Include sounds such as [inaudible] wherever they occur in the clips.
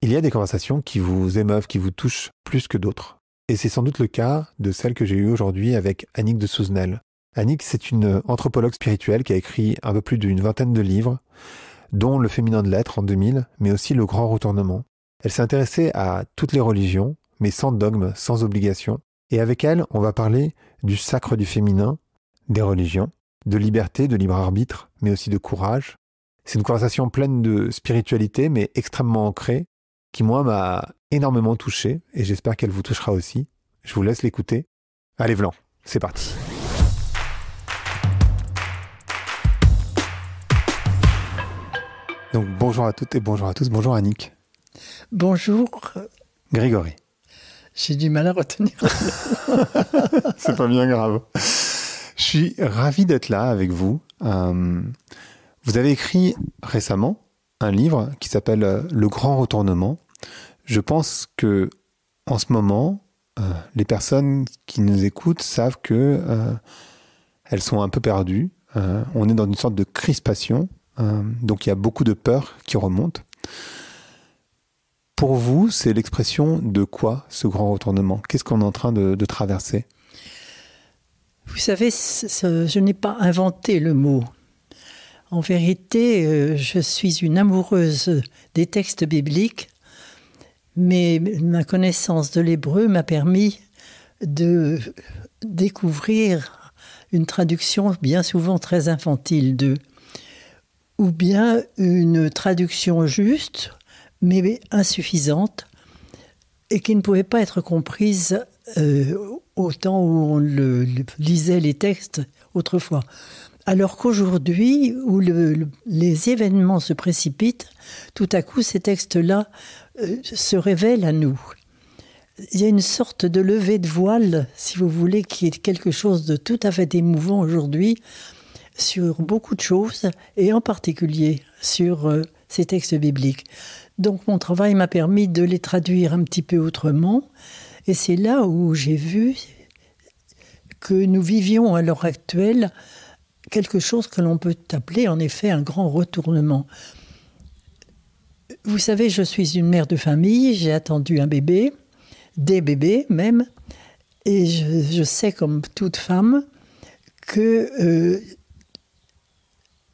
Il y a des conversations qui vous émeuvent, qui vous touchent plus que d'autres. Et c'est sans doute le cas de celle que j'ai eue aujourd'hui avec Annick de Souzenel. Annick, c'est une anthropologue spirituelle qui a écrit un peu plus d'une vingtaine de livres, dont Le féminin de l'être en 2000, mais aussi Le grand retournement. Elle s'est intéressée à toutes les religions, mais sans dogme, sans obligation. Et avec elle, on va parler du sacre du féminin, des religions, de liberté, de libre arbitre, mais aussi de courage. C'est une conversation pleine de spiritualité, mais extrêmement ancrée, qui moi m'a énormément touché et j'espère qu'elle vous touchera aussi. Je vous laisse l'écouter. Allez Vlan, c'est parti. Donc bonjour à toutes et bonjour à tous, bonjour Annick. Bonjour. Grégory. J'ai du mal à retenir. [laughs] c'est pas bien grave. Je suis ravi d'être là avec vous. Euh, vous avez écrit récemment un livre qui s'appelle euh, Le Grand Retournement, je pense que en ce moment, euh, les personnes qui nous écoutent savent que euh, elles sont un peu perdues. Euh, on est dans une sorte de crispation, donc il y a beaucoup de peur qui remonte. Pour vous, c'est l'expression de quoi ce grand retournement Qu'est-ce qu'on est en train de traverser Vous savez, je n'ai pas inventé le mot. En vérité, je suis une amoureuse des textes bibliques mais ma connaissance de l'hébreu m'a permis de découvrir une traduction bien souvent très infantile de ou bien une traduction juste, mais insuffisante, et qui ne pouvait pas être comprise euh, au temps où on le, lisait les textes autrefois. Alors qu'aujourd'hui, où les événements se précipitent, tout à coup ces textes-là euh, se révèlent à nous. Il y a une sorte de levée de voile, si vous voulez, qui est quelque chose de tout à fait émouvant aujourd'hui sur beaucoup de choses, et en particulier sur euh, ces textes bibliques. Donc mon travail m'a permis de les traduire un petit peu autrement, et c'est là où j'ai vu que nous vivions à l'heure actuelle quelque chose que l'on peut appeler en effet un grand retournement. Vous savez, je suis une mère de famille, j'ai attendu un bébé, des bébés même, et je, sais comme toute femme que euh,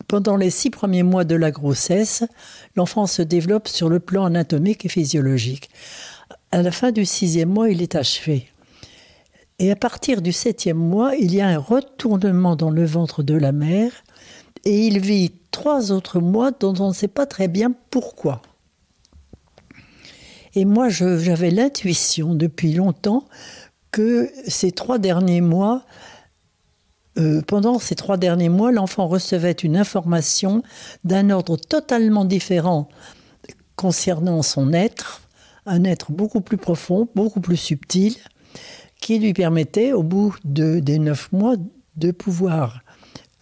pendant les six premiers mois de la grossesse, l'enfant se développe sur le plan anatomique et physiologique. À la fin du sixième mois, il est achevé. Et à partir du septième mois, il y a un retournement dans le ventre de la mère et il vit trois autres mois dont on ne sait pas très bien pourquoi. Et moi, j'avais l'intuition depuis longtemps que ces trois derniers mois, euh, pendant ces trois derniers mois, l'enfant recevait une information d'un ordre totalement différent concernant son être, un être beaucoup plus profond, beaucoup plus subtil, qui lui permettait, au bout de, des neuf mois, de pouvoir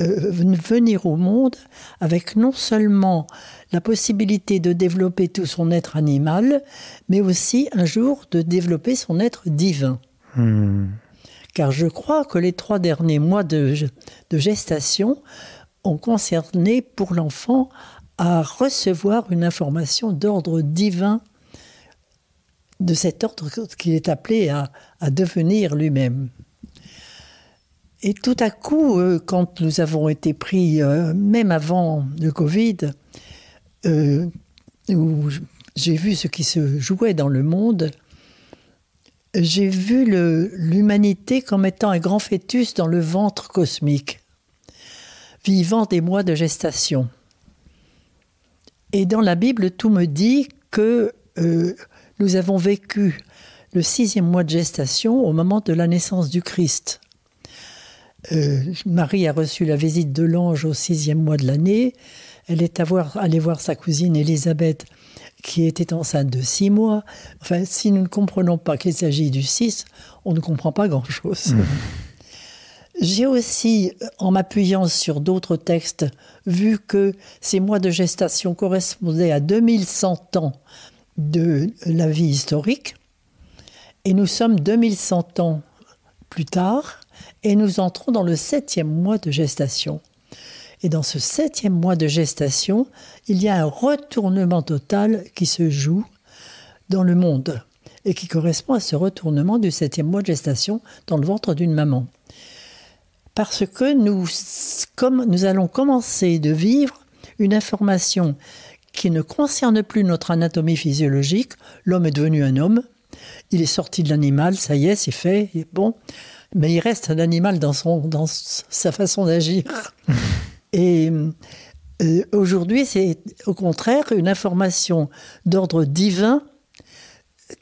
euh, venir au monde avec non seulement la possibilité de développer tout son être animal, mais aussi un jour de développer son être divin. Hmm. Car je crois que les trois derniers mois de, de gestation ont concerné pour l'enfant à recevoir une information d'ordre divin de cet ordre qu'il est appelé à, devenir lui-même. Et tout à coup, euh, quand nous avons été pris, euh, même avant le Covid, euh, où j'ai vu ce qui se jouait dans le monde, j'ai vu l'humanité comme étant un grand fœtus dans le ventre cosmique, vivant des mois de gestation. Et dans la Bible, tout me dit que nous avons vécu le sixième mois de gestation au moment de la naissance du Christ. Euh, Marie a reçu la visite de l'ange au sixième mois de l'année. Elle est allée voir sa cousine Élisabeth, qui était enceinte de six mois. Enfin, si nous ne comprenons pas qu'il s'agit du six, on ne comprend pas grand-chose. Mmh. J'ai aussi, euh, en m'appuyant sur d'autres textes, vu que ces mois de gestation correspondaient à 2100 ans de la vie historique. Et nous sommes 2100 ans plus tard et nous entrons dans le septième mois de gestation. Et dans ce septième mois de gestation, il y a un retournement total qui se joue dans le monde et qui correspond à ce retournement du septième mois de gestation dans le ventre d'une maman. Parce que nous, comme nous allons commencer de vivre une information qui ne concerne plus notre anatomie physiologique. L'homme est devenu un homme, il est sorti de l'animal, ça y est, c'est fait, est bon. Mais il reste un animal dans, son, dans sa façon d'agir. [laughs] et euh, aujourd'hui, c'est au contraire une information d'ordre divin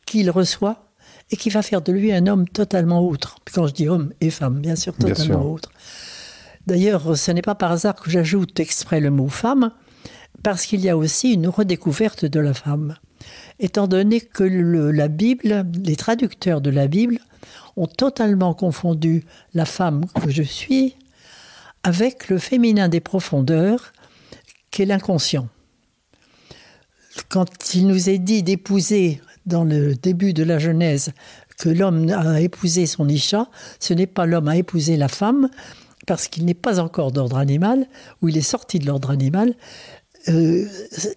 qu'il reçoit et qui va faire de lui un homme totalement autre. Quand je dis homme et femme, bien sûr, totalement autre. D'ailleurs, ce n'est pas par hasard que j'ajoute exprès le mot femme, parce qu'il y a aussi une redécouverte de la femme. Étant donné que la Bible, les traducteurs de la Bible ont totalement confondu la femme que je suis avec le féminin des profondeurs qu'est l'inconscient. Quand il nous est dit d'épouser dans le début de la Genèse que l'homme a épousé son Isha, ce n'est pas l'homme à épouser la femme, parce qu'il n'est pas encore d'ordre animal, ou il est sorti de l'ordre animal, euh,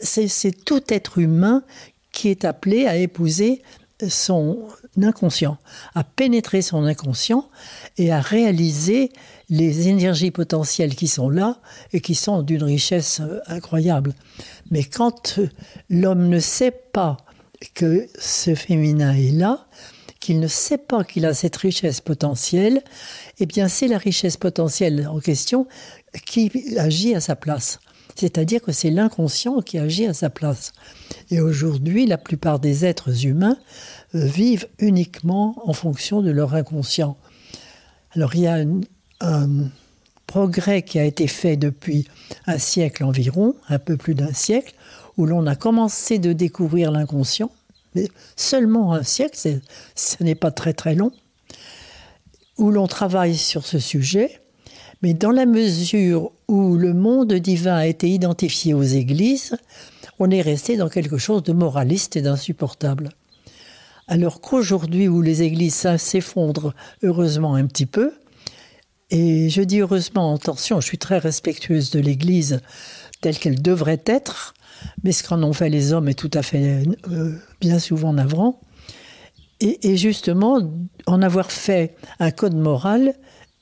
c'est tout être humain qui est appelé à épouser son inconscient, à pénétrer son inconscient et à réaliser les énergies potentielles qui sont là et qui sont d'une richesse incroyable. Mais quand l'homme ne sait pas que ce féminin est là, qu'il ne sait pas qu'il a cette richesse potentielle, eh bien c'est la richesse potentielle en question qui agit à sa place. C'est-à-dire que c'est l'inconscient qui agit à sa place. Et aujourd'hui, la plupart des êtres humains euh, vivent uniquement en fonction de leur inconscient. Alors il y a un, progrès qui a été fait depuis un siècle environ, un peu plus d'un siècle, où l'on a commencé de découvrir l'inconscient, mais seulement un siècle, ce n'est pas très très long, où l'on travaille sur ce sujet mais dans la mesure où le monde divin a été identifié aux églises, on est resté dans quelque chose de moraliste et d'insupportable. Alors qu'aujourd'hui, où les églises s'effondrent, heureusement un petit peu, et je dis heureusement, en tension, je suis très respectueuse de l'église telle qu'elle devrait être, mais ce qu'en ont fait les hommes est tout à fait euh, bien souvent navrant. et, justement, en avoir fait un code moral,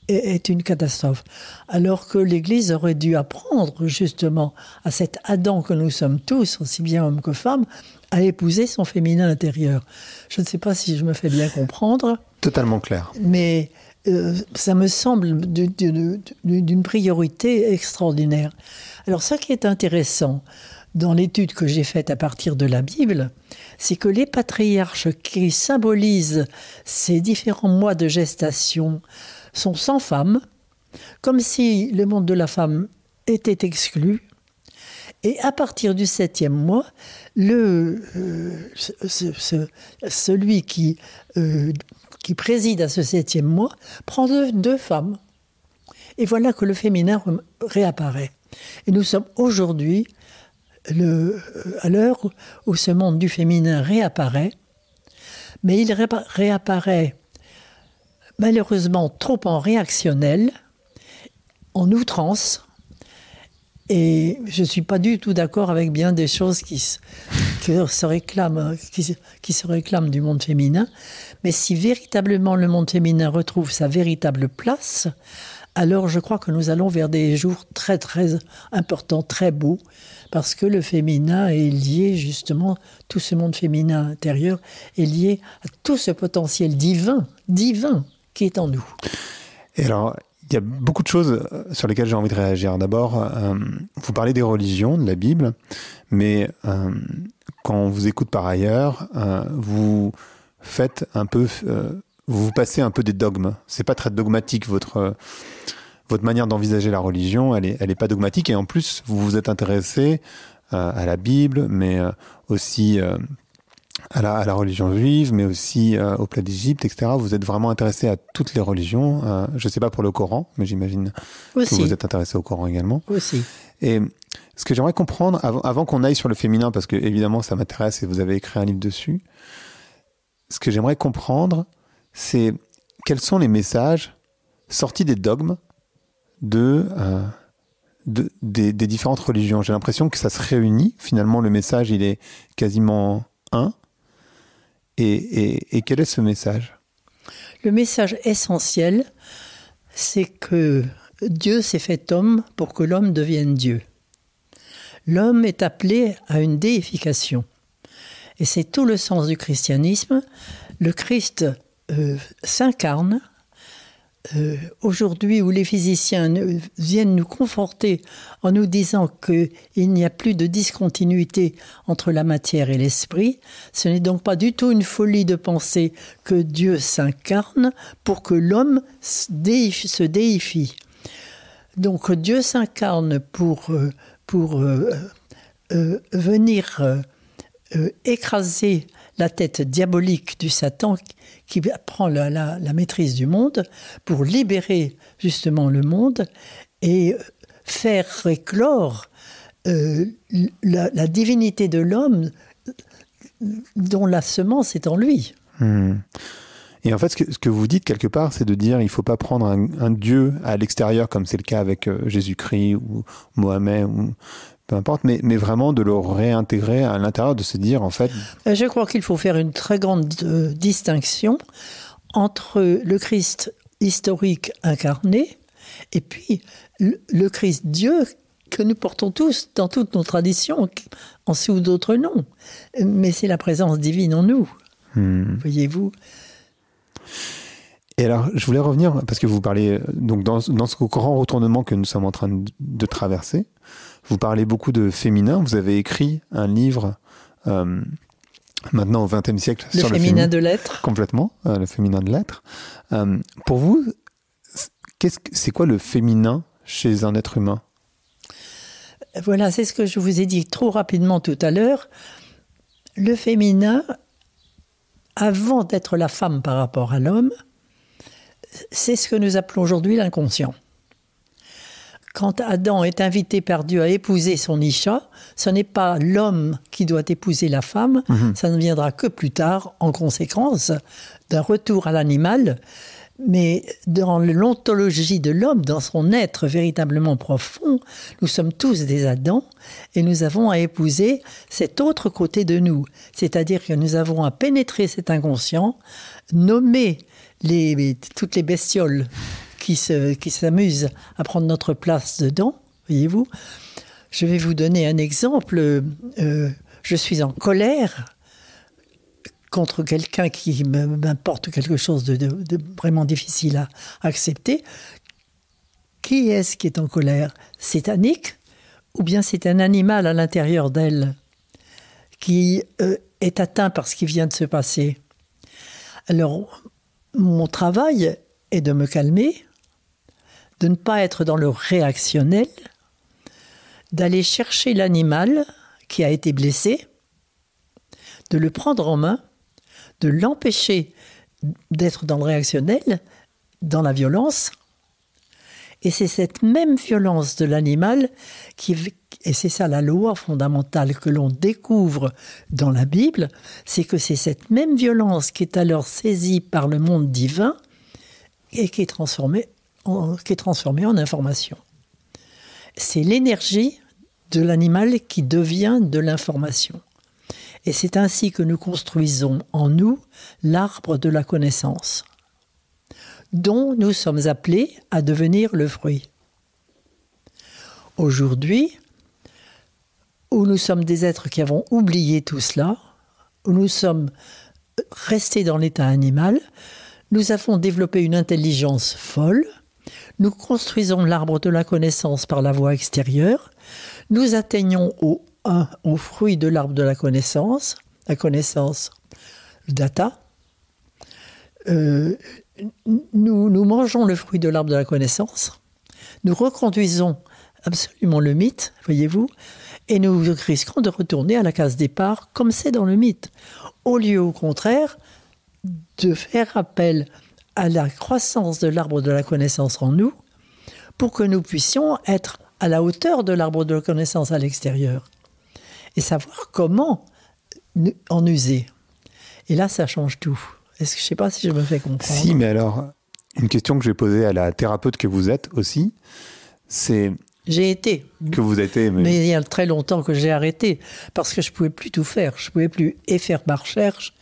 est une catastrophe. Alors que l'Église aurait dû apprendre justement à cet Adam que nous sommes tous, aussi bien hommes que femmes, à épouser son féminin intérieur. Je ne sais pas si je me fais bien comprendre. Totalement clair. Mais euh, ça me semble d'une priorité extraordinaire. Alors ça qui est intéressant dans l'étude que j'ai faite à partir de la Bible, c'est que les patriarches qui symbolisent ces différents mois de gestation, sont sans femme, comme si le monde de la femme était exclu. Et à partir du septième mois, euh, celui qui, euh, qui préside à ce septième mois prend deux, femmes. Et voilà que le féminin réapparaît. Et nous sommes aujourd'hui euh, à l'heure où ce monde du féminin réapparaît, mais il réapparaît malheureusement trop en réactionnel, en outrance, et je ne suis pas du tout d'accord avec bien des choses qui se, réclament, qui, se réclament du monde féminin. Mais si véritablement le monde féminin retrouve sa véritable place, alors je crois que nous allons vers des jours très très importants, très beaux, parce que le féminin est lié justement, tout ce monde féminin intérieur est lié à tout ce potentiel divin, divin, qui est en nous. Et alors, il y a beaucoup de choses euh, sur lesquelles j'ai envie de réagir. D'abord, euh, vous parlez des religions, de la Bible, mais euh, quand on vous écoute par ailleurs, vous faites un peu, vous vous passez un peu des dogmes. C'est pas très dogmatique votre votre manière d'envisager la religion. Elle n'est elle est pas dogmatique et en plus vous vous êtes intéressé à la Bible, mais aussi à la, religion juive, mais aussi euh, au plat d'Égypte, etc. Vous êtes vraiment intéressé à toutes les religions. Hein. je ne sais pas pour le Coran, mais j'imagine que vous êtes intéressé au Coran également. Aussi. Et ce que j'aimerais comprendre, avant, qu'on aille sur le féminin, parce que évidemment ça m'intéresse et vous avez écrit un livre dessus, ce que j'aimerais comprendre, c'est quels sont les messages sortis des dogmes de, euh, des différentes religions. J'ai l'impression que ça se réunit. Finalement, le message, il est quasiment un et, quel est ce message Le message essentiel, c'est que Dieu s'est fait homme pour que l'homme devienne Dieu. L'homme est appelé à une déification. Et c'est tout le sens du christianisme. Le Christ euh, s'incarne euh, aujourd'hui où les physiciens viennent nous conforter en nous disant qu'il n'y a plus de discontinuité entre la matière et l'esprit, ce n'est donc pas du tout une folie de penser que Dieu s'incarne pour que l'homme se déifie. Donc Dieu s'incarne pour, euh, pour euh, venir écraser la tête diabolique du Satan qui prend la, maîtrise du monde pour libérer justement le monde et faire éclore euh, la, divinité de l'homme dont la semence est en lui. Hmm. Et en fait, ce que, vous dites quelque part, c'est de dire il ne faut pas prendre un, Dieu à l'extérieur, comme c'est le cas avec euh, Jésus-Christ ou Mohamed, ou, importe, mais, vraiment de le réintégrer à l'intérieur, de se dire en fait. Euh, je crois qu'il faut faire une très grande euh, distinction entre le Christ historique incarné et puis le Christ Dieu que nous portons tous dans toutes nos traditions, en sous d'autres noms. Mais c'est la présence divine en nous, hmm. voyez-vous. Et alors, je voulais revenir, parce que vous parlez, euh, donc dans, ce grand retournement que nous sommes en train de traverser, vous parlez beaucoup de féminin. Vous avez écrit un livre euh, maintenant au XXe siècle sur féminin euh, le féminin de l'être. Complètement, le féminin de l'être. pour vous, c'est quoi le féminin chez un être humain Voilà, c'est ce que je vous ai dit trop rapidement tout à l'heure. Le féminin, avant d'être la femme par rapport à l'homme, c'est ce que nous appelons aujourd'hui l'inconscient quand Adam est invité par Dieu à épouser son Isha, ce n'est pas l'homme qui doit épouser la femme, mhm. ça ne viendra que plus tard, en conséquence d'un retour à l'animal. Mais dans l'ontologie de l'homme, dans son être véritablement profond, nous sommes tous des Adams et nous avons à épouser cet autre côté de nous. C'est-à-dire que nous avons à pénétrer cet inconscient, nommer les, toutes les bestioles qui s'amusent qui à prendre notre place dedans, voyez-vous. Je vais vous donner un exemple. Euh, je suis en colère contre quelqu'un qui m'importe quelque chose de, vraiment difficile à accepter. Qui est-ce qui est en colère C'est Annick ou bien c'est un animal à l'intérieur d'elle qui euh, est atteint par ce qui vient de se passer Alors, mon travail est de me calmer, de ne pas être dans le réactionnel, d'aller chercher l'animal qui a été blessé, de le prendre en main, de l'empêcher d'être dans le réactionnel, dans la violence. Et c'est cette même violence de l'animal qui, et c'est ça la loi fondamentale que l'on découvre dans la Bible, c'est que c'est cette même violence qui est alors saisie par le monde divin et qui est transformée qui est transformée en information. C'est l'énergie de l'animal qui devient de l'information. Et c'est ainsi que nous construisons en nous l'arbre de la connaissance, dont nous sommes appelés à devenir le fruit. Aujourd'hui, où nous sommes des êtres qui avons oublié tout cela, où nous sommes restés dans l'état animal, nous avons développé une intelligence folle nous construisons l'arbre de la connaissance par la voie extérieure. Nous atteignons au au fruit de l'arbre de la connaissance, la connaissance, le data. Euh, nous, nous mangeons le fruit de l'arbre de la connaissance. Nous reconduisons absolument le mythe, voyez-vous, et nous risquons de retourner à la case départ comme c'est dans le mythe, au lieu au contraire de faire appel à la croissance de l'arbre de la connaissance en nous pour que nous puissions être à la hauteur de l'arbre de la connaissance à l'extérieur et savoir comment en user. Et là, ça change tout. Est-ce que je ne sais pas si je me fais comprendre Si, mais alors, une question que j'ai posée à la thérapeute que vous êtes aussi, c'est j'ai été. Que vous étiez, mais... mais... il y a très longtemps que j'ai arrêté, parce que je pouvais plus tout faire. Je pouvais plus et faire ma recherche,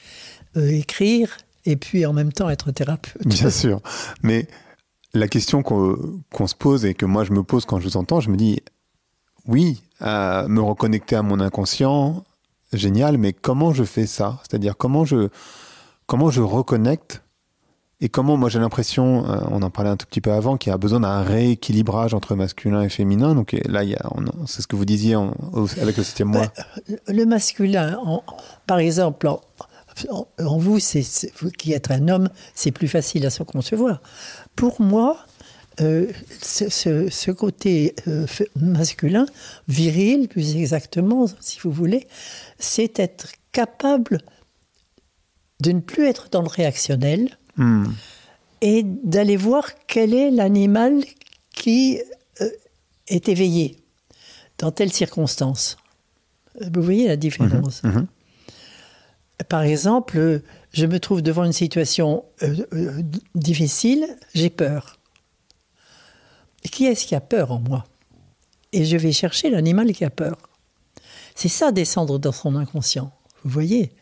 euh, écrire, et puis en même temps être thérapeute. [laughs] Bien sûr. Mais la question qu'on se pose et que moi je me pose quand je vous entends, je me dis, oui, euh, me reconnecter à mon inconscient, génial, mais comment je fais ça C'est-à-dire comment je, comment je reconnecte et comment moi j'ai l'impression, euh, on en parlait un tout petit peu avant, qu'il y a besoin d'un rééquilibrage entre masculin et féminin. Donc là, c'est ce que vous disiez avec le système moi. Bah, le masculin, par exemple, en, vous, c'est, vous qui êtes un homme, c'est plus facile à se concevoir. Pour moi, euh, ce, côté euh, masculin, viril plus exactement, si vous voulez, c'est être capable de ne plus être dans le réactionnel hmm. et d'aller voir quel est l'animal qui euh, est éveillé dans telle circonstance. Vous voyez la différence mhm, mhm par exemple, je me trouve devant une situation euh, euh, difficile, j'ai peur. Qui est-ce qui a peur en moi Et je vais chercher l'animal qui a peur. C'est ça descendre dans son inconscient, vous voyez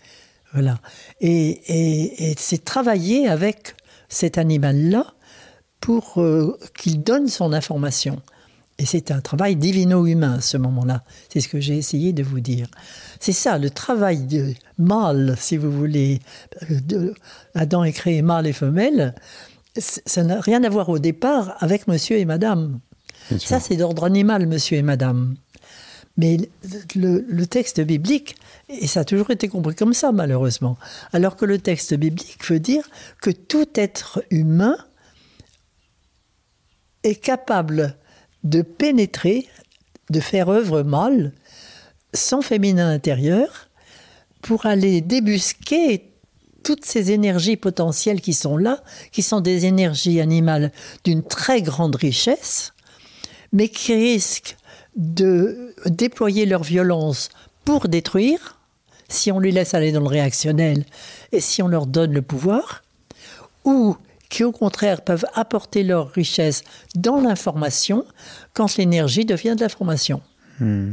Voilà. Et, c'est travailler avec cet animal-là pour euh, qu'il donne son information. Et c'est un travail divino-humain à ce moment-là. C'est ce que j'ai essayé de vous dire. C'est ça, le travail de mâle, si vous voulez. De Adam est créé mâle et femelle. Ça n'a rien à voir au départ avec monsieur et madame. Ça, c'est d'ordre animal, monsieur et madame. Mais le, le, texte biblique, et ça a toujours été compris comme ça malheureusement, alors que le texte biblique veut dire que tout être humain est capable de pénétrer, de faire œuvre mâle, sans féminin intérieur, pour aller débusquer toutes ces énergies potentielles qui sont là, qui sont des énergies animales d'une très grande richesse, mais qui risquent de déployer leur violence pour détruire, si on lui laisse aller dans le réactionnel et si on leur donne le pouvoir, ou qui au contraire peuvent apporter leur richesse dans l'information quand l'énergie devient de l'information. Hmm.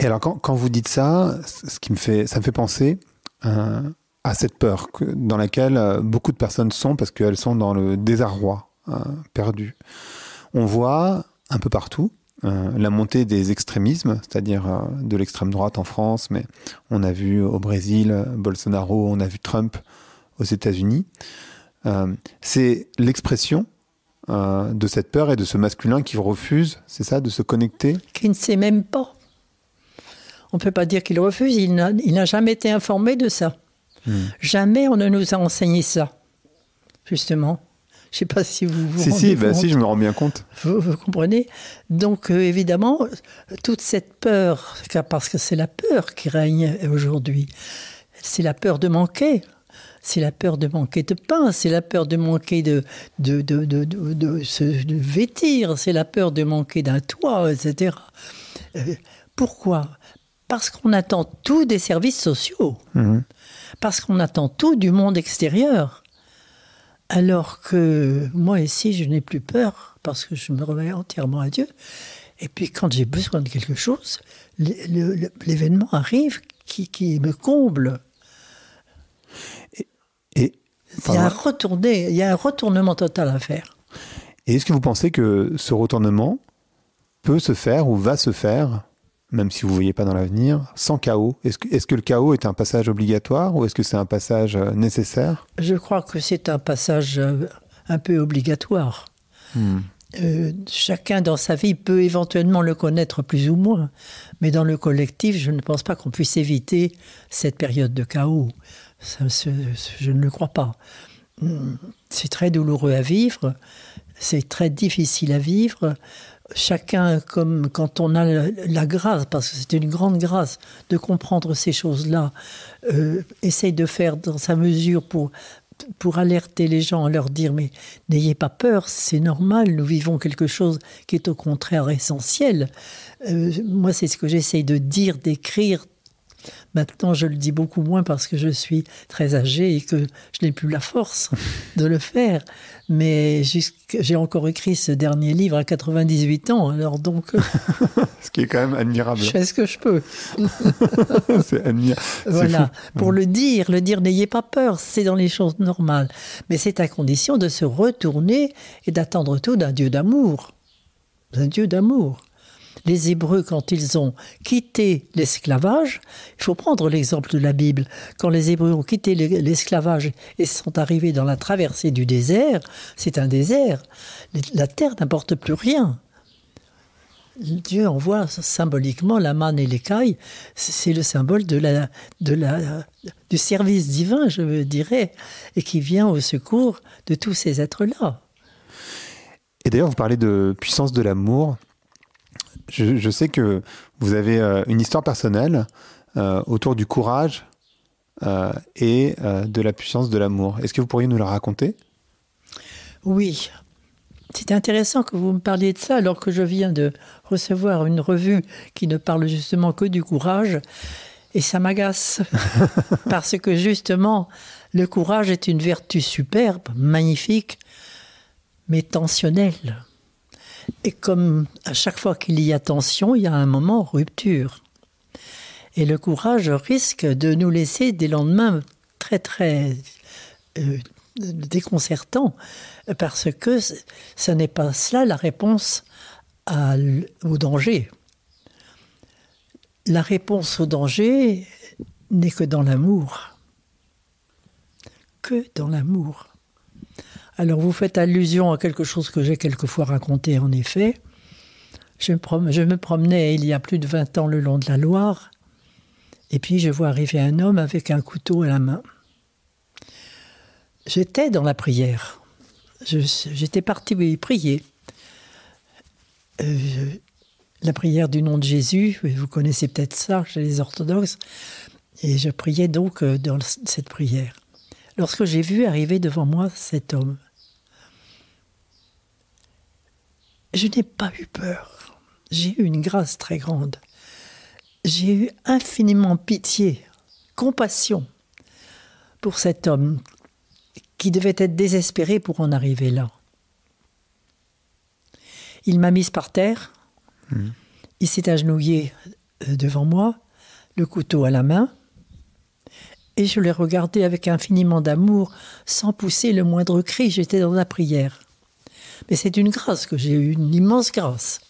Et alors quand, vous dites ça, ce qui me fait, ça me fait penser euh, à, cette peur dans laquelle euh, beaucoup de personnes sont parce qu'elles sont dans le désarroi euh, perdu. On voit un peu partout la montée des extrémismes, c'est-à-dire de l'extrême droite en France, mais on a vu au Brésil Bolsonaro, on a vu Trump aux États-Unis. Euh, c'est l'expression euh, de cette peur et de ce masculin qui refuse, c'est ça, de se connecter Qui ne sait même pas. On ne peut pas dire qu'il refuse, il n'a jamais été informé de ça. Hmm. Jamais on ne nous a enseigné ça, justement. Je ne sais pas si vous vous si, rendez si, ben compte. Ben si, je me rends bien compte. Vous, comprenez Donc, euh, évidemment, toute cette peur, parce que c'est la peur qui règne aujourd'hui, c'est la peur de manquer c'est la peur de manquer de pain, c'est la peur de manquer de, de, se vêtir, c'est la peur de manquer d'un toit, etc. Euh, pourquoi Parce qu'on attend tout des services sociaux, mmh. parce qu'on attend tout du monde extérieur. Alors que moi ici, je n'ai plus peur parce que je me remets entièrement à Dieu. Et puis quand j'ai besoin de quelque chose, l'événement arrive qui, qui me comble il, y a un retournement total à faire. Et est-ce que vous pensez que ce retournement peut se faire ou va se faire, même si vous ne voyez pas dans l'avenir, sans chaos Est-ce que, le chaos est un passage obligatoire ou est-ce que c'est un passage euh, nécessaire Je crois que c'est un passage euh, un peu obligatoire. Hmm. Euh, chacun dans sa vie peut éventuellement le connaître plus ou moins, mais dans le collectif, je ne pense pas qu'on puisse éviter cette période de chaos je ne le crois pas. C'est très douloureux à vivre, c'est très difficile à vivre. Chacun, comme quand on a la, grâce, parce que c'est une grande grâce de comprendre ces choses-là, euh, essaye de faire dans sa mesure pour, pour alerter les gens, leur dire mais n'ayez pas peur, c'est normal, nous vivons quelque chose qui est au contraire essentiel. Euh, moi, c'est ce que j'essaye de dire, d'écrire, Maintenant, je le dis beaucoup moins parce que je suis très âgée et que je n'ai plus la force de le faire. Mais j'ai encore écrit ce dernier livre à 98 ans, alors donc. Euh, [laughs] ce qui est quand même admirable. Je fais ce que je peux. [laughs] c'est admirable. Voilà. Pour mm. le dire, le dire, n'ayez pas peur, c'est dans les choses normales. Mais c'est à condition de se retourner et d'attendre tout d'un Dieu d'amour. Un Dieu d'amour les Hébreux, quand ils ont quitté l'esclavage, il faut prendre l'exemple de la Bible, quand les Hébreux ont quitté l'esclavage et sont arrivés dans la traversée du désert, c'est un désert, la terre n'apporte plus rien. Dieu envoie symboliquement la manne et l'écaille, c'est le symbole du service divin, je dirais, et qui vient au secours de tous ces êtres-là. Et d'ailleurs, vous parlez de puissance de l'amour je, sais que vous avez euh, une histoire personnelle euh, autour du courage euh, et de la puissance de l'amour. Est-ce que vous pourriez nous la raconter Oui. C'est intéressant que vous me parliez de ça alors que je viens de recevoir une revue qui ne parle justement que du courage. Et ça m'agace. [laughs] parce que justement, le courage est une vertu superbe, magnifique, mais tensionnelle. Et comme à chaque fois qu'il y a tension, il y a un moment rupture. Et le courage risque de nous laisser des lendemains très très euh, déconcertants, parce que ce n'est pas cela la réponse au danger. La réponse au danger n'est que dans l'amour. Que dans l'amour. Alors vous faites allusion à quelque chose que j'ai quelquefois raconté en effet. Je me, promenais il y a plus de 20 ans le long de la Loire, et puis je vois arriver un homme avec un couteau à la main. J'étais dans la prière. J'étais parti prier. Euh, la prière du nom de Jésus, vous connaissez peut-être ça chez les orthodoxes, et je priais donc euh, dans cette prière. Lorsque j'ai vu arriver devant moi cet homme, je n'ai pas eu peur. J'ai eu une grâce très grande. J'ai eu infiniment pitié, compassion pour cet homme qui devait être désespéré pour en arriver là. Il m'a mise par terre, hmm. il s'est agenouillé euh, devant moi, le couteau à la main, et je l'ai regardé avec infiniment d'amour, sans pousser le moindre cri, j'étais dans la prière. Mais c'est une grâce que j'ai eu, une immense grâce.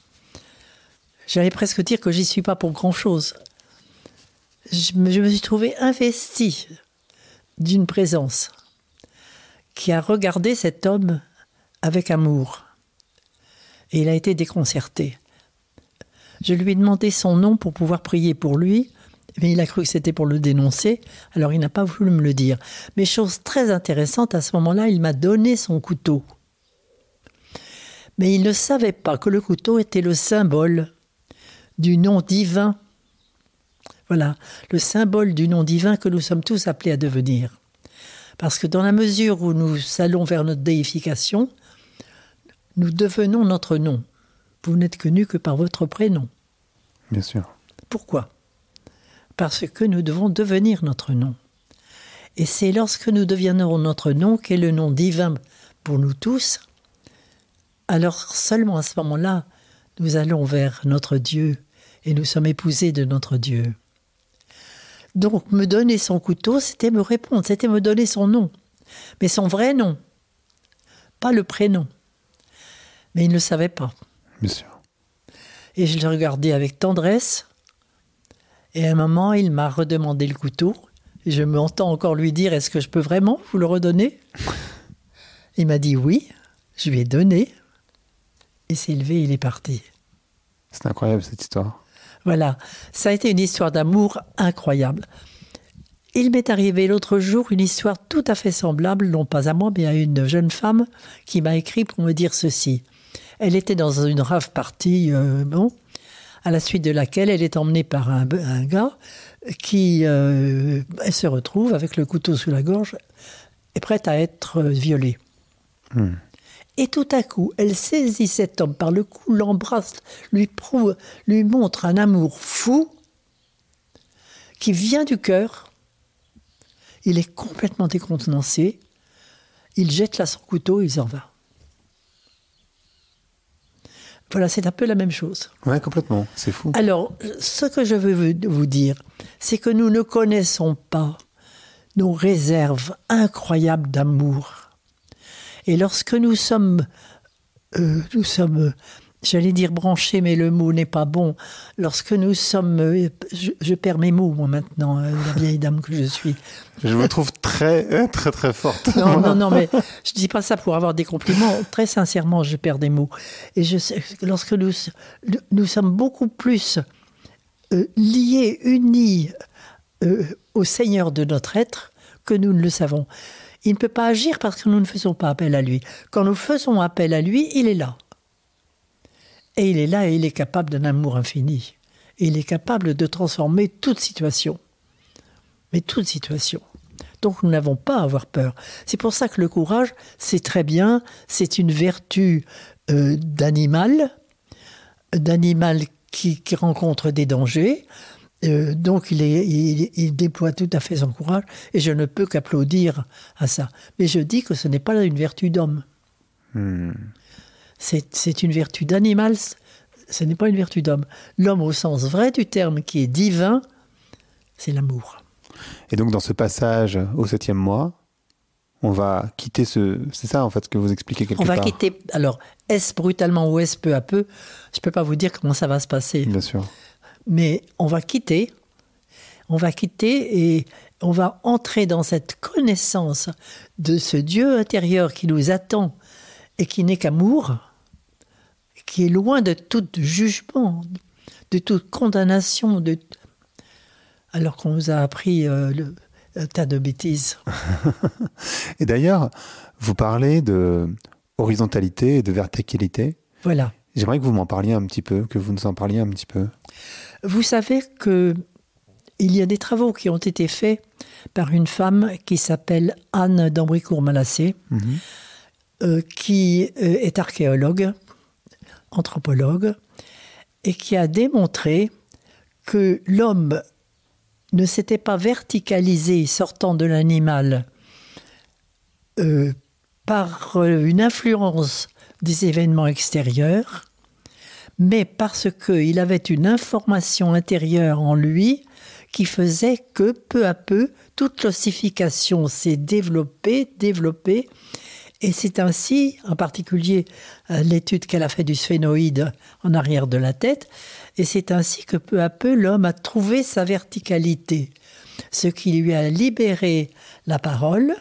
J'allais presque dire que j'y suis pas pour grand-chose. Je, me suis trouvé investi d'une présence qui a regardé cet homme avec amour. Et il a été déconcerté. Je lui ai demandé son nom pour pouvoir prier pour lui, mais il a cru que c'était pour le dénoncer, alors il n'a pas voulu me le dire. Mais chose très intéressante, à ce moment-là, il m'a donné son couteau mais il ne savait pas que le couteau était le symbole du nom divin. Voilà, le symbole du nom divin que nous sommes tous appelés à devenir. Parce que dans la mesure où nous allons vers notre déification, nous devenons notre nom. Vous n'êtes connu que par votre prénom. Bien sûr. Pourquoi Parce que nous devons devenir notre nom. Et c'est lorsque nous deviendrons notre nom qu'est le nom divin pour nous tous, alors seulement à ce moment-là, nous allons vers notre Dieu et nous sommes épousés de notre Dieu. Donc me donner son couteau, c'était me répondre, c'était me donner son nom, mais son vrai nom, pas le prénom. Mais il ne le savait pas. Et je le regardais avec tendresse. Et à un moment, il m'a redemandé le couteau. Et je m'entends encore lui dire Est-ce que je peux vraiment vous le redonner Il m'a dit oui. Je lui ai donné il s'est levé, il est parti. C'est incroyable cette histoire. Voilà, ça a été une histoire d'amour incroyable. Il m'est arrivé l'autre jour une histoire tout à fait semblable, non pas à moi, mais à une jeune femme qui m'a écrit pour me dire ceci. Elle était dans une rave partie, euh, bon, à la suite de laquelle elle est emmenée par un, gars qui euh, se retrouve avec le couteau sous la gorge et prête à être violée. Hmm. Et tout à coup, elle saisit cet homme par le cou, l'embrasse, lui prouve, lui montre un amour fou qui vient du cœur. Il est complètement décontenancé. Il jette là son couteau et il s'en va. Voilà, c'est un peu la même chose. Oui, complètement, c'est fou. Alors, ce que je veux vous dire, c'est que nous ne connaissons pas nos réserves incroyables d'amour et lorsque nous sommes, euh, nous sommes, j'allais dire branchés, mais le mot n'est pas bon. Lorsque nous sommes, euh, je, perds mes mots moi maintenant, euh, la vieille dame que je suis. Je me trouve très, très, très forte. [laughs] Non, non, non, mais je dis pas ça pour avoir des compliments. Très sincèrement, je perds des mots. Et je, sais lorsque nous, nous sommes beaucoup plus liés, unis au Seigneur de notre être, que nous ne le savons. Il ne peut pas agir parce que nous ne faisons pas appel à lui. Quand nous faisons appel à lui, il est là. Et il est là et il est capable d'un amour infini. il est capable de transformer toute situation. Mais toute situation. Donc nous n'avons pas à avoir peur. C'est pour ça que le courage, c'est très bien, c'est une vertu euh, d'animal, d'animal qui rencontre des dangers, euh, donc il, déploie tout à fait son courage, et je ne peux qu'applaudir à ça. Mais je dis que ce n'est pas une vertu d'homme. Hmm. C'est une vertu d'animal, ce n'est pas une vertu d'homme. L'homme au sens vrai du terme, qui est divin, c'est l'amour. Et donc dans ce passage au septième mois, on va quitter ce... C'est ça en fait ce que vous expliquez quelque part. On va quitter... Alors, est-ce brutalement ou est-ce peu à peu Je ne peux pas vous dire comment ça va se passer. Bien sûr. Mais on va quitter, on va quitter et on va entrer dans cette connaissance de ce Dieu intérieur qui nous attend et qui n'est qu'amour, qui est loin de tout jugement, de toute condamnation, de... alors qu'on nous a appris euh, le, un tas de bêtises. [laughs] et d'ailleurs, vous parlez de horizontalité et de verticalité. Voilà. J'aimerais que vous m'en parliez un petit peu, que vous nous en parliez un petit peu. Vous savez que il y a des travaux qui ont été faits par une femme qui s'appelle Anne d'Ambricourt-Malassé, mhm. euh, qui euh, est archéologue, anthropologue, et qui a démontré que l'homme ne s'était pas verticalisé sortant de l'animal euh, par une influence des événements extérieurs, mais parce qu'il avait une information intérieure en lui qui faisait que peu à peu, toute l'ossification s'est développée, développée, et c'est ainsi, en particulier euh, l'étude qu'elle a faite du sphénoïde en arrière de la tête, et c'est ainsi que peu à peu l'homme a trouvé sa verticalité, ce qui lui a libéré la parole,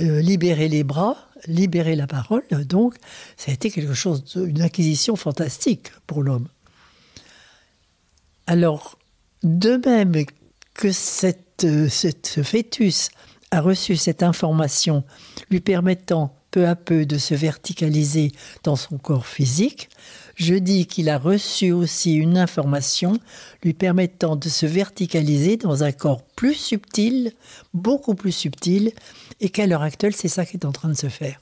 euh, libéré les bras, libérer la parole, donc ça a été quelque chose, d'une acquisition fantastique pour l'homme. Alors, de même que cette, euh, cette, ce fœtus a reçu cette information lui permettant peu à peu de se verticaliser dans son corps physique, je dis qu'il a reçu aussi une information lui permettant de se verticaliser dans un corps plus subtil, beaucoup plus subtil, et qu'à l'heure actuelle, c'est ça qui est en train de se faire.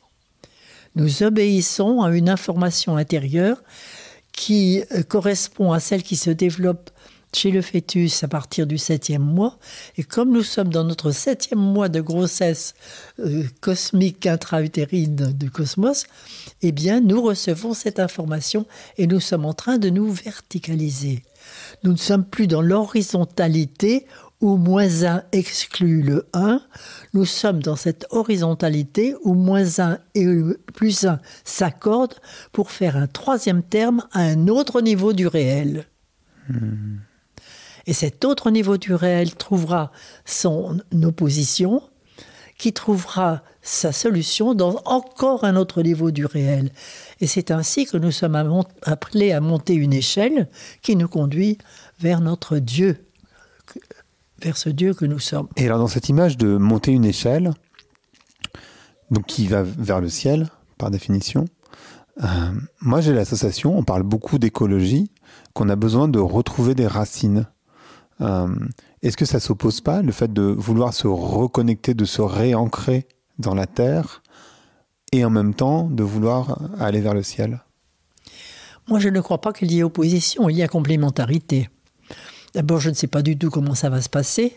Nous obéissons à une information intérieure qui euh, correspond à celle qui se développe chez le fœtus à partir du septième mois. Et comme nous sommes dans notre septième mois de grossesse euh, cosmique intra-utérine du cosmos, eh bien, nous recevons cette information et nous sommes en train de nous verticaliser. Nous ne sommes plus dans l'horizontalité où moins 1 exclut le 1, nous sommes dans cette horizontalité où moins 1 et plus 1 s'accordent pour faire un troisième terme à un autre niveau du réel. Et cet autre niveau du réel trouvera son opposition, qui trouvera sa solution dans encore un autre niveau du réel. Et c'est ainsi que nous sommes appelés à monter une échelle qui nous conduit vers notre Dieu vers ce Dieu que nous sommes. Et alors dans cette image de monter une échelle, donc qui va vers le ciel, par définition, euh, moi j'ai l'association, on parle beaucoup d'écologie, qu'on a besoin de retrouver des racines. Euh, est-ce que ça s'oppose pas, le fait de vouloir se reconnecter, de se réancrer dans la terre, et en même temps de vouloir aller vers le ciel Moi je ne crois pas qu'il y ait opposition, il y a complémentarité. D'abord, je ne sais pas du tout comment ça va se passer,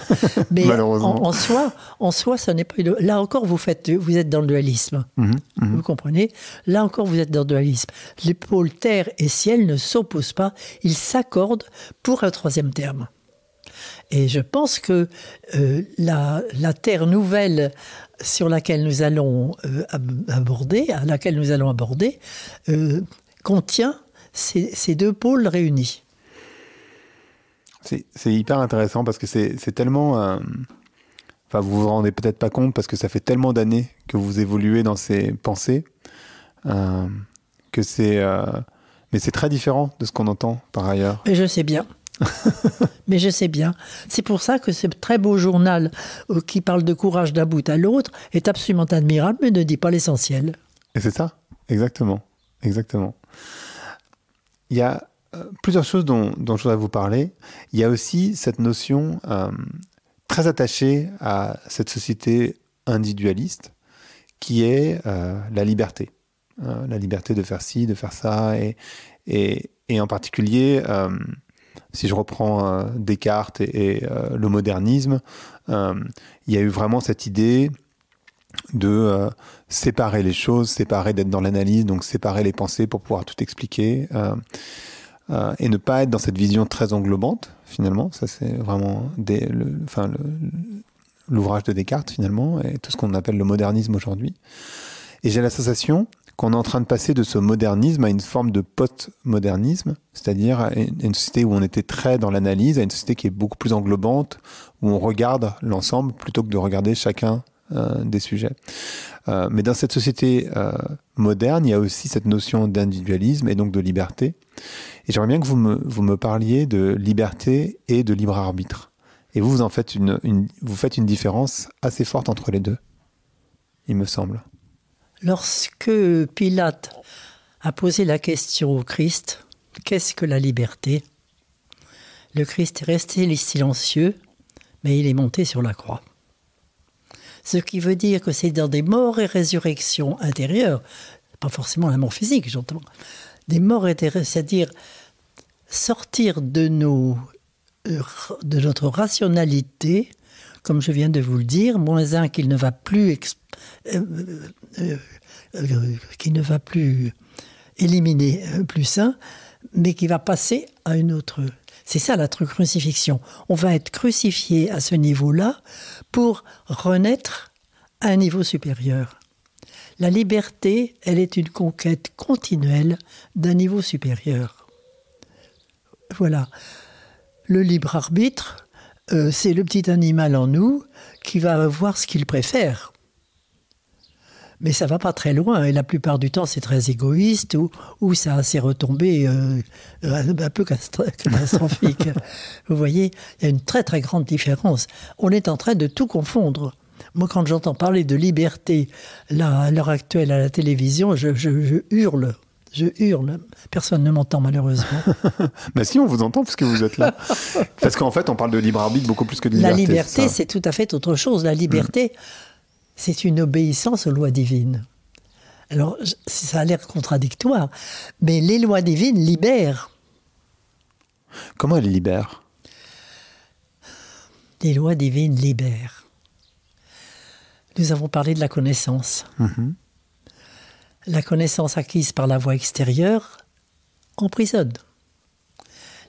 [laughs] mais en, soi, en soi, ça n'est pas. Là encore, vous faites, vous êtes dans le dualisme. Mhm, mhm. Vous comprenez Là encore, vous êtes dans le dualisme. Les pôles terre et ciel ne s'opposent pas, ils s'accordent pour un troisième terme. Et je pense que euh, la, terre nouvelle sur laquelle nous allons euh, aborder, à laquelle nous allons aborder, euh, contient ces deux pôles réunis. C'est hyper intéressant parce que c'est tellement. Euh, enfin, vous vous rendez peut-être pas compte parce que ça fait tellement d'années que vous évoluez dans ces pensées euh, que c'est. Euh, mais c'est très différent de ce qu'on entend par ailleurs. Mais je sais bien. [laughs] mais je sais bien. C'est pour ça que ce très beau journal qui parle de courage d'un bout à l'autre est absolument admirable, mais ne dit pas l'essentiel. Et c'est ça, exactement, exactement. Il y a euh, plusieurs choses dont, je voudrais vous parler. Il y a aussi cette notion euh, très attachée à cette société individualiste qui est euh, la liberté. la liberté de faire ci, de faire ça. Et, et, en particulier, si je reprends Descartes et, le modernisme, il y a eu vraiment cette idée de séparer les choses, séparer d'être dans l'analyse, donc séparer les pensées pour pouvoir tout expliquer. Euh, euh, et ne pas être dans cette vision très englobante finalement. Ça c'est vraiment des, l'ouvrage de Descartes finalement et tout ce qu'on appelle le modernisme aujourd'hui. Et j'ai la sensation qu'on est en train de passer de ce modernisme à une forme de post-modernisme, c'est-à-dire à une société où on était très dans l'analyse, à une société qui est beaucoup plus englobante, où on regarde l'ensemble plutôt que de regarder chacun euh, des sujets. Euh, mais dans cette société euh, moderne, il y a aussi cette notion d'individualisme et donc de liberté. Et j'aimerais bien que vous me, vous me parliez de liberté et de libre arbitre. Et vous, vous en faites une, vous faites une différence assez forte entre les deux, il me semble. Lorsque Pilate a posé la question au Christ, qu'est-ce que la liberté Le Christ est resté silencieux, mais il est monté sur la croix. Ce qui veut dire que c'est dans des morts et résurrections intérieures, pas forcément la mort physique, j'entends, des morts c'est-à-dire sortir de, nos, de notre rationalité, comme je viens de vous le dire, moins un qu'il ne va plus, euh, euh, euh, qui ne va plus éliminer plus un, mais qui va passer à une autre c'est ça la crucifixion. On va être crucifié à ce niveau-là pour renaître à un niveau supérieur. La liberté, elle est une conquête continuelle d'un niveau supérieur. Voilà. Le libre arbitre, euh, c'est le petit animal en nous qui va voir ce qu'il préfère mais ça va pas très loin. Et hein. la plupart du temps, c'est très égoïste ou, ça a retombé euh, euh, un peu [laughs] catastrophique. Vous voyez, il y a une très très grande différence. On est en train de tout confondre. Moi, quand j'entends parler de liberté, là, à l'heure actuelle, à la télévision, je, hurle. Je hurle. Personne ne m'entend malheureusement. Mais [laughs] bah, si, on vous entend que vous êtes là. Parce qu'en fait, on parle de libre arbitre beaucoup plus que de liberté. La liberté, c'est tout à fait autre chose. La liberté, mm c'est une obéissance aux lois divines. Alors, ça a l'air contradictoire, mais les lois divines libèrent. Comment elles libèrent Les lois divines libèrent. Nous avons parlé de la connaissance. Mhm. La connaissance acquise par la voie extérieure emprisonne.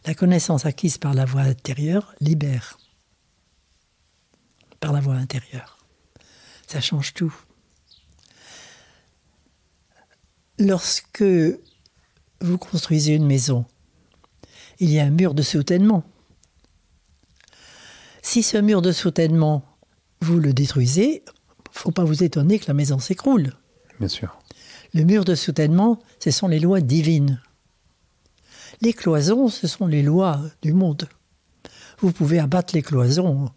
La connaissance acquise par la voie intérieure libère. Par la voie intérieure ça change tout. Lorsque vous construisez une maison, il y a un mur de soutènement. Si ce mur de soutènement, vous le détruisez, faut pas vous étonner que la maison s'écroule. Bien sûr. Le mur de soutènement, ce sont les lois divines. Les cloisons, ce sont les lois du monde. Vous pouvez abattre les cloisons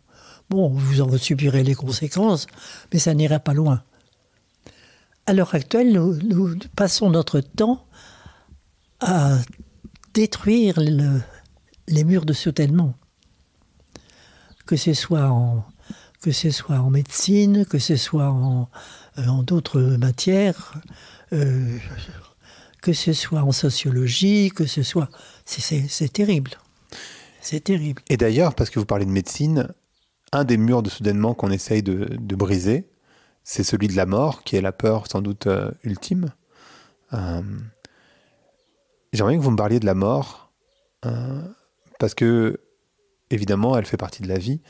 Bon, vous en subirez les conséquences, mais ça n'ira pas loin. À l'heure actuelle, nous, passons notre temps à détruire les murs de soutènement. Que ce soit en, que ce soit en médecine, que ce soit en, euh, d'autres matières, euh, que ce soit en sociologie, que ce soit... C'est terrible. C'est terrible. Et d'ailleurs, parce que vous parlez de médecine, un des murs de soudainement qu'on essaye de, briser, c'est celui de la mort, qui est la peur sans doute euh, ultime. Euh, j'aimerais bien que vous me parliez de la mort, euh, parce que, évidemment, elle fait partie de la vie,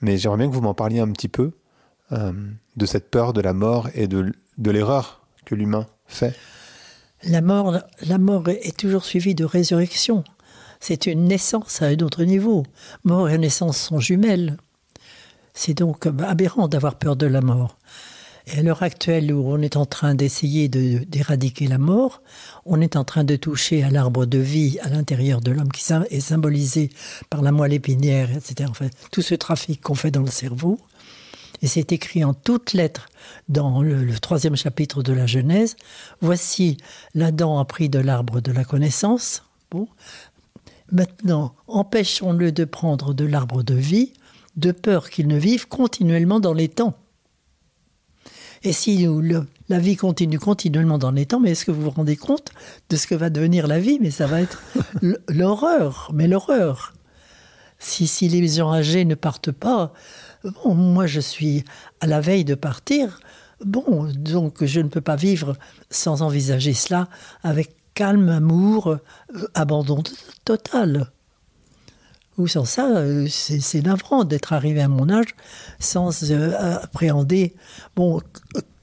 mais j'aimerais bien que vous m'en parliez un petit peu de cette peur de la mort et de, l'erreur que l'humain fait. La mort, la mort est toujours suivie de résurrection. C'est une naissance à un autre niveau. Mort et naissance sont jumelles. C'est donc euh, aberrant d'avoir peur de la mort. Et à l'heure actuelle où on est en train d'essayer d'éradiquer la mort, on est en train de toucher à l'arbre de vie à l'intérieur de l'homme qui est symbolisé par la moelle épinière, etc. tout ce trafic qu'on fait dans le cerveau. Et c'est écrit en toutes lettres dans le, troisième chapitre de la Genèse. Voici, l'Adam a pris de l'arbre de la connaissance. Maintenant, empêchons-le de prendre de l'arbre de vie de peur qu'ils ne vivent continuellement dans les temps. Et si la vie continue continuellement dans les temps, mais est-ce que vous vous rendez compte de ce que va devenir la vie Mais ça va être [laughs] l'horreur, mais l'horreur. Si, si les gens ne partent pas, bon, moi je suis à la veille de partir, bon, donc je ne peux pas vivre sans envisager cela avec calme, amour, euh, abandon total. Ou sans ça, euh, c'est navrant d'être arrivé à mon âge sans euh, appréhender, bon,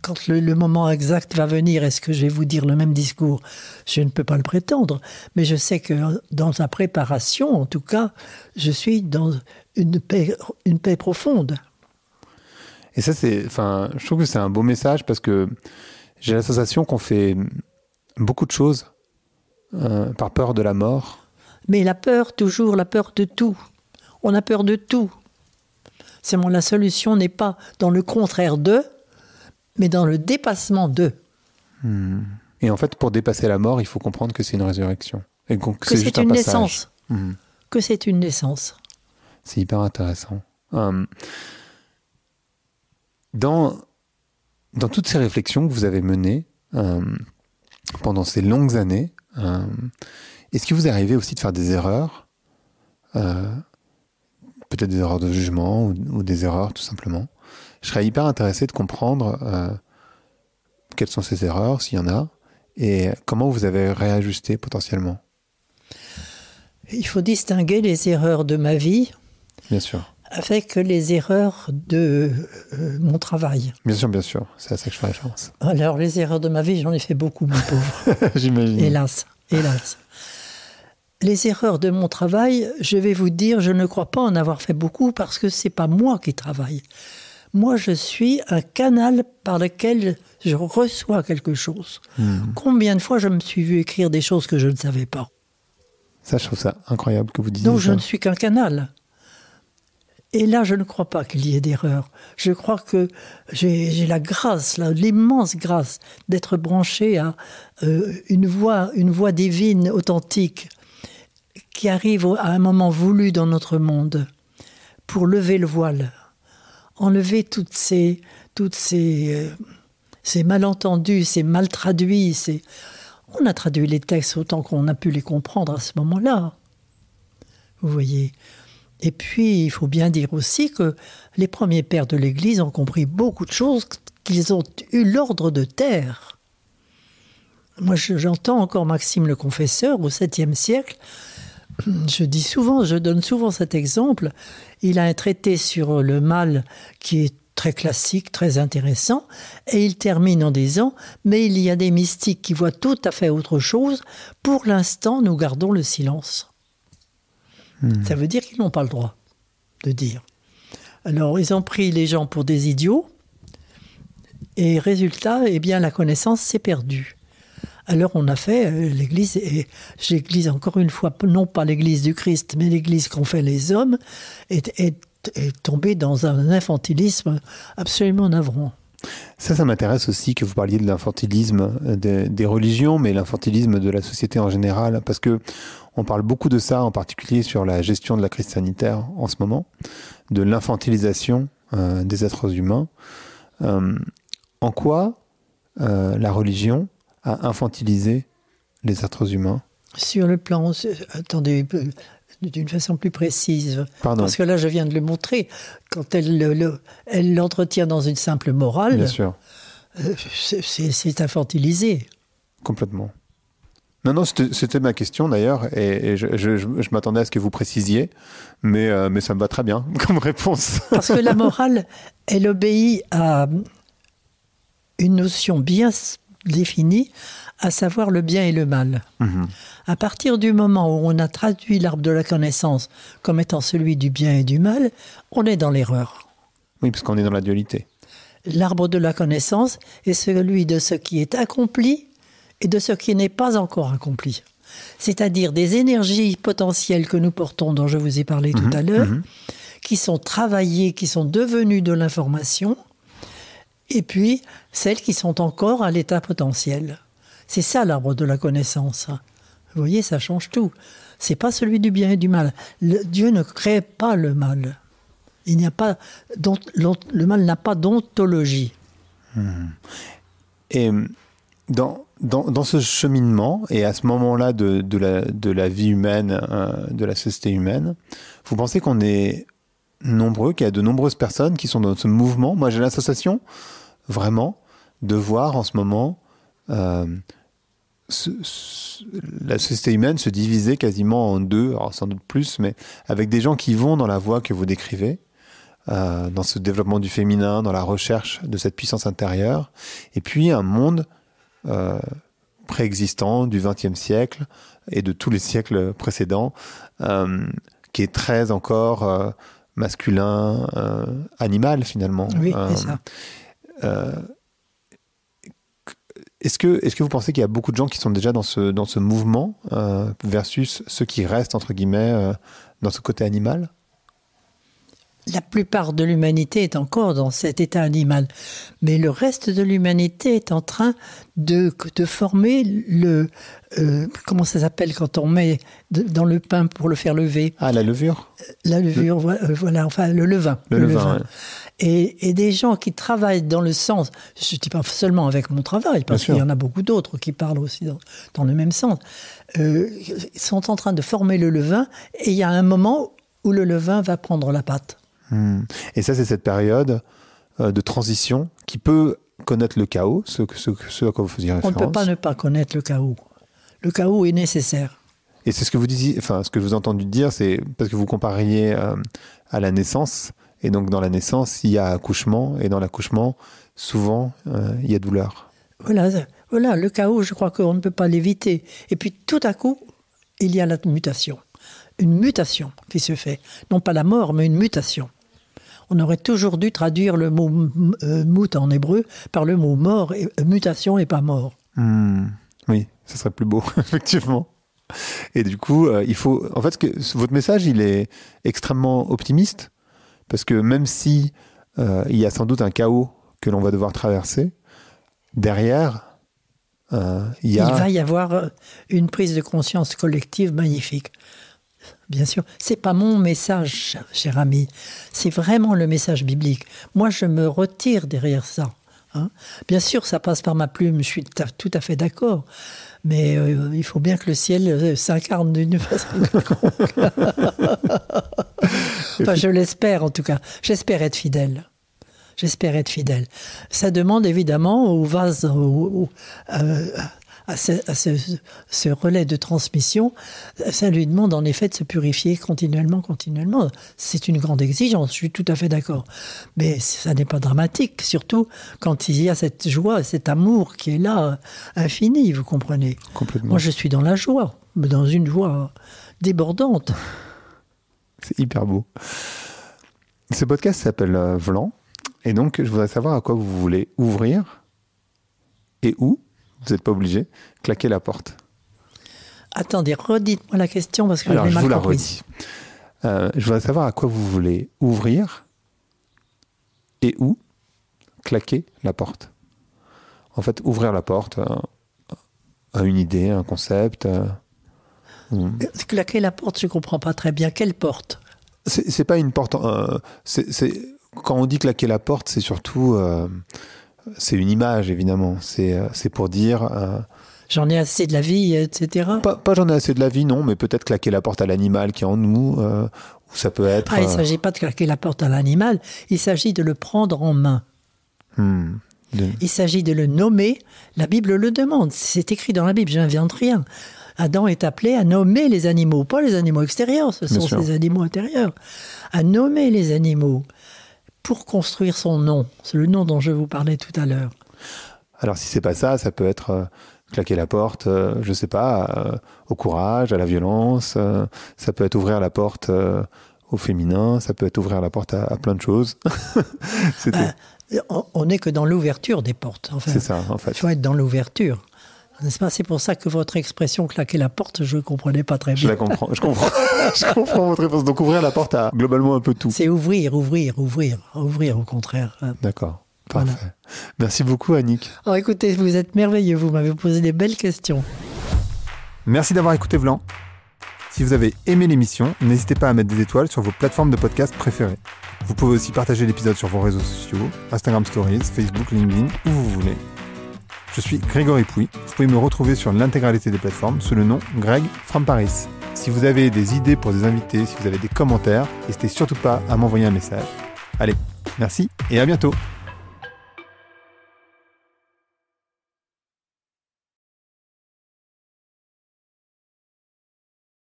quand le, moment exact va venir, est-ce que je vais vous dire le même discours Je ne peux pas le prétendre, mais je sais que dans sa préparation, en tout cas, je suis dans une paix, une paix profonde. Et ça, c'est, enfin, je trouve que c'est un beau message parce que j'ai la sensation qu'on fait beaucoup de choses euh, par peur de la mort mais la peur, toujours, la peur de tout. On a peur de tout. c'est mon la solution n'est pas dans le contraire de, mais dans le dépassement de. Hmm. Et en fait, pour dépasser la mort, il faut comprendre que c'est une résurrection. Et que, c'est une naissance. Hmm. Que c'est une naissance. C'est hyper intéressant. Hum. Dans, dans toutes ces réflexions que vous avez menées hum, pendant ces longues années, hum, est-ce que vous arrivez aussi de faire des erreurs euh, Peut-être des erreurs de jugement ou, des erreurs tout simplement. Je serais hyper intéressé de comprendre euh, quelles sont ces erreurs, s'il y en a, et comment vous avez réajusté potentiellement. Il faut distinguer les erreurs de ma vie. Bien sûr avec les erreurs de euh, mon travail. Bien sûr, bien sûr, c'est à ça que je fais référence. Alors, les erreurs de ma vie, j'en ai fait beaucoup, mon pauvre. [laughs] J'imagine. Hélas, hélas. Les erreurs de mon travail, je vais vous dire, je ne crois pas en avoir fait beaucoup parce que ce n'est pas moi qui travaille. Moi, je suis un canal par lequel je reçois quelque chose. Hmm. Combien de fois je me suis vu écrire des choses que je ne savais pas Ça, je trouve ça incroyable que vous disiez. Donc, je ne suis qu'un canal. Et là, je ne crois pas qu'il y ait d'erreur. Je crois que j'ai la grâce, l'immense grâce d'être branché à euh, une voix, une voix divine, authentique, qui arrive à un moment voulu dans notre monde pour lever le voile, enlever toutes ces, toutes ces, euh, ces malentendus, ces mal traduits. Ces... On a traduit les textes autant qu'on a pu les comprendre à ce moment-là. Vous voyez et puis, il faut bien dire aussi que les premiers pères de l'Église ont compris beaucoup de choses qu'ils ont eu l'ordre de terre. Moi, j'entends encore Maxime le Confesseur au 7e siècle je dis souvent, je donne souvent cet exemple. Il a un traité sur le mal qui est très classique, très intéressant, et il termine en disant Mais il y a des mystiques qui voient tout à fait autre chose. Pour l'instant, nous gardons le silence. Hmm. Ça veut dire qu'ils n'ont pas le droit de dire. Alors, ils ont pris les gens pour des idiots, et résultat, eh bien, la connaissance s'est perdue. Alors on a fait euh, l'Église, et l'Église, encore une fois, non pas l'Église du Christ, mais l'Église qu'ont fait les hommes, est, tombée dans un infantilisme absolument navrant. Ça, ça m'intéresse aussi que vous parliez de l'infantilisme euh, des, religions, mais l'infantilisme de la société en général, parce que on parle beaucoup de ça, en particulier sur la gestion de la crise sanitaire en ce moment, de l'infantilisation euh, des êtres humains. en quoi la religion à infantiliser les êtres humains Sur le plan, euh, attendez, euh, d'une façon plus précise. Parce que là, je viens de le montrer. Quand elle, l'entretient dans une simple morale, euh, c'est infantilisé. Complètement. Non, non, c'était ma question d'ailleurs, et, je, m'attendais à ce que vous précisiez, mais, mais ça me va très bien [laughs] comme réponse. Parce que la morale, elle obéit à une notion bien défini, à savoir le bien et le mal. Mhm. À partir du moment où on a traduit l'arbre de la connaissance comme étant celui du bien et du mal, on est dans l'erreur. Oui, parce qu'on est dans la dualité. L'arbre de la connaissance est celui de ce qui est accompli et de ce qui n'est pas encore accompli. C'est-à-dire des énergies potentielles que nous portons, dont je vous ai parlé tout mhm, à l'heure, mhm. qui sont travaillées, qui sont devenues de l'information, et puis celles qui sont encore à l'état potentiel. C'est ça l'arbre de la connaissance. Vous voyez, ça change tout. C'est pas celui du bien et du mal. Dieu ne crée pas le mal. Il n'y a pas le mal n'a pas d'ontologie. Hmm. Et euh, dans, dans, dans, ce cheminement et à ce moment-là de, de, la, de, la, vie humaine, euh, de la société humaine, vous pensez qu'on est nombreux, qu'il y a de nombreuses personnes qui sont dans ce mouvement Moi, j'ai l'association vraiment de voir en ce moment euh, la société humaine se diviser quasiment en deux, sans doute plus, mais avec des gens qui vont dans la voie que vous décrivez, euh, dans ce développement du féminin, dans la recherche de cette puissance intérieure, et puis un monde euh, préexistant du XXe siècle et de tous les siècles précédents, qui est très encore masculin, animal finalement. Oui, c'est ça. Euh, est-ce que, vous pensez qu'il y a beaucoup de gens qui sont déjà dans ce, mouvement euh, versus ceux qui restent, entre guillemets, euh, dans ce côté animal la plupart de l'humanité est encore dans cet état animal, mais le reste de l'humanité est en train de, de former le euh, comment ça s'appelle quand on met dans le pain pour le faire lever Ah la levure. La levure, euh, voilà, enfin le levain. Le, levain. Et, des gens qui travaillent dans le sens, je ne dis pas seulement avec mon travail, parce qu'il y en a beaucoup d'autres qui parlent aussi dans, le même sens, euh, sont en train de former le levain, et il y a un moment où le levain va prendre la pâte. Hmm. Et ça, c'est cette période euh, de transition qui peut connaître le chaos, ce, à quoi vous faisiez référence. On ne peut pas ne pas connaître le chaos. Le chaos est nécessaire. Et c'est ce que vous disiez, enfin, ce que je vous ai entendu dire, c'est parce que vous compariez euh, à la naissance. Et donc, dans la naissance, il y a accouchement. Et dans l'accouchement, souvent, euh, il y a douleur. Voilà, voilà, le chaos, je crois qu'on ne peut pas l'éviter. Et puis, tout à coup, il y a la mutation. Une mutation qui se fait. Non pas la mort, mais une mutation on aurait toujours dû traduire le mot euh, mout en hébreu par le mot mort, et, euh, mutation et pas mort. Hmm. Oui, ce serait plus beau, [laughs] effectivement. Et du coup, euh, il faut. En fait, que, votre message, il est extrêmement optimiste, parce que même si il y a sans doute un chaos que l'on va devoir traverser, derrière, il va y avoir une prise de conscience collective magnifique bien sûr. C'est pas mon message, cher ami. C'est vraiment le message biblique. Moi, je me retire derrière ça. Hein. Bien sûr, ça passe par ma plume, je suis tout à fait d'accord. Mais euh, il faut bien que le ciel euh, s'incarne d'une [laughs] façon enfin, je l'espère en tout cas. J'espère être fidèle. J'espère être fidèle. Ça demande évidemment au vase, euh, à, ce, relais de transmission, ça lui demande en effet de se purifier continuellement, continuellement. C'est une grande exigence, je suis tout à fait d'accord. Mais ça n'est pas dramatique, surtout quand il y a cette joie, cet amour qui est là, infini, vous comprenez Complètement. Moi, je suis dans la joie, dans une joie débordante. C'est hyper beau. Ce podcast s'appelle euh, VLAN, Et donc, je voudrais savoir à quoi vous voulez ouvrir et où vous n'êtes pas obligé. Claquer la porte. Attendez, redites-moi la question parce que je, je mal vous la redis. Euh, je voudrais savoir à quoi vous voulez ouvrir et où claquer la porte. En fait, ouvrir la porte à, euh, euh, une idée, un concept. Hum. Claquer la porte, je ne comprends pas très bien. Quelle porte C'est pas une porte. quand on dit claquer la porte, c'est surtout c'est une image, évidemment. C'est euh, pour dire. Euh, j'en ai assez de la vie, etc. Pas, j'en ai assez de la vie, non, mais peut-être claquer la porte à l'animal qui est en nous, euh, ou ça peut être. Ah, il ne s'agit pas de claquer la porte à l'animal, il s'agit de le prendre en main. Hmm, il s'agit de le nommer. La Bible le demande. C'est écrit dans la Bible, je n'invente rien. Adam est appelé à nommer les animaux, pas les animaux extérieurs, ce sont ces animaux intérieurs, à nommer les animaux pour construire son nom. C'est le nom dont je vous parlais tout à l'heure. Alors si c'est pas ça, ça peut être euh, claquer la porte, euh, je sais pas, euh, au courage, à la violence, ça peut être ouvrir la porte au féminin, ça peut être ouvrir la porte à, plein de choses. [laughs] on n'est que dans l'ouverture des portes. c'est ça, en fait. Il faut être dans l'ouverture. N'est-ce pas C'est pour ça que votre expression claquer la porte, je ne comprenais pas très bien. Je la comprends. Je comprends, [laughs] je comprends votre réponse. Donc ouvrir la porte à globalement un peu tout. C'est ouvrir, ouvrir, ouvrir, ouvrir au contraire. D'accord. Parfait. Merci beaucoup, Annick. Oh écoutez, vous êtes merveilleux. Vous m'avez posé des belles questions. Merci d'avoir écouté Vlan. Si vous avez aimé l'émission, n'hésitez pas à mettre des étoiles sur vos plateformes de podcast préférées. Vous pouvez aussi partager l'épisode sur vos réseaux sociaux, Instagram Stories, Facebook, LinkedIn, où vous voulez je suis Grégory Pouy. Vous pouvez me retrouver sur l'intégralité des plateformes sous le nom Greg From Paris. Si vous avez des idées pour des invités, si vous avez des commentaires, n'hésitez surtout pas à m'envoyer un message. Allez, merci et à bientôt